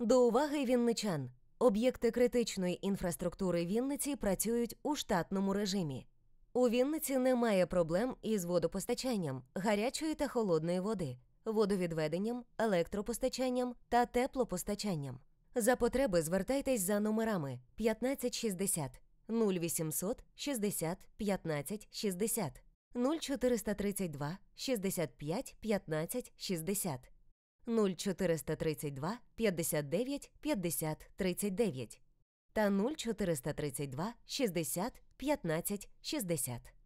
До уваги вінничан. Об'єкти критичної інфраструктури Вінниці працюють у штатному режимі. У Вінниці немає проблем із водопостачанням, гарячої та холодної води, водовідведенням, електропостачанням та теплопостачанням. За потреби звертайтесь за номерами 1560 0800 60 15 60 0432 65 15 60. 0432 59 50 39 та 0432 60 15 60.